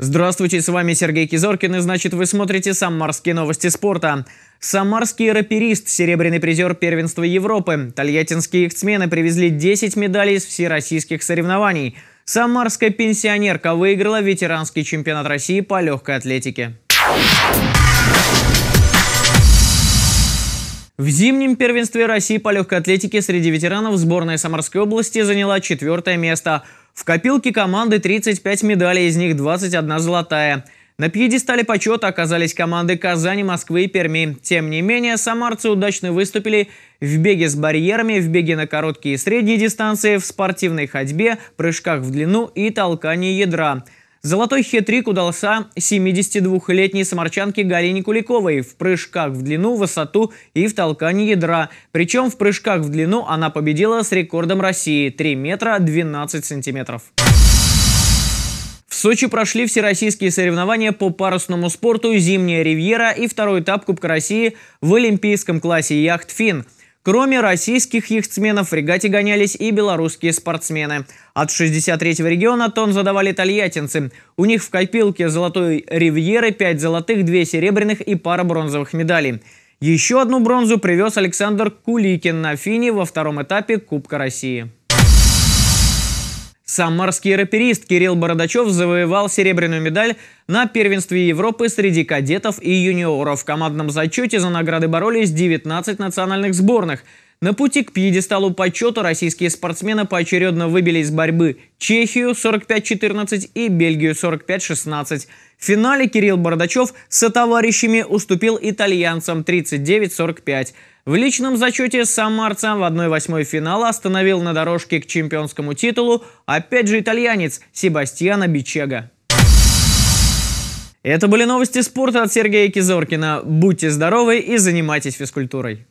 Здравствуйте, с вами Сергей Кизоркин, и значит вы смотрите «Самарские новости спорта». Самарский раперист, серебряный призер первенства Европы. Тольяттинские яхтсмены привезли 10 медалей с всероссийских соревнований. Самарская пенсионерка выиграла ветеранский чемпионат России по легкой атлетике. В зимнем первенстве России по легкой атлетике среди ветеранов сборная Самарской области заняла четвертое место – в копилке команды 35 медалей, из них 21 золотая. На пьедестале почета оказались команды Казани, Москвы и Перми. Тем не менее, самарцы удачно выступили в беге с барьерами, в беге на короткие и средние дистанции, в спортивной ходьбе, прыжках в длину и толкании ядра – Золотой хитрик удался 72-летней самарчанке Галине Куликовой в прыжках в длину, высоту и в толкании ядра. Причем в прыжках в длину она победила с рекордом России – 3 метра 12 сантиметров. В Сочи прошли всероссийские соревнования по парусному спорту «Зимняя ривьера» и второй этап Кубка России в олимпийском классе «Яхт фин Кроме российских яхтсменов в фрегате гонялись и белорусские спортсмены. От 63-го региона тон задавали тольяттинцы. У них в копилке золотой ривьеры 5 золотых, 2 серебряных и пара бронзовых медалей. Еще одну бронзу привез Александр Куликин на фине во втором этапе Кубка России. Самарский раперист Кирилл Бородачев завоевал серебряную медаль на первенстве Европы среди кадетов и юниоров. В командном зачете за награды боролись 19 национальных сборных. На пути к пьедесталу почета российские спортсмены поочередно выбили из борьбы Чехию 45-14 и Бельгию 45-16. В финале Кирилл Бородачев со товарищами уступил итальянцам 39-45. В личном зачете самарца в 1-8 финала остановил на дорожке к чемпионскому титулу опять же итальянец Себастьяна Бичега. Это были новости спорта от Сергея Кизоркина. Будьте здоровы и занимайтесь физкультурой.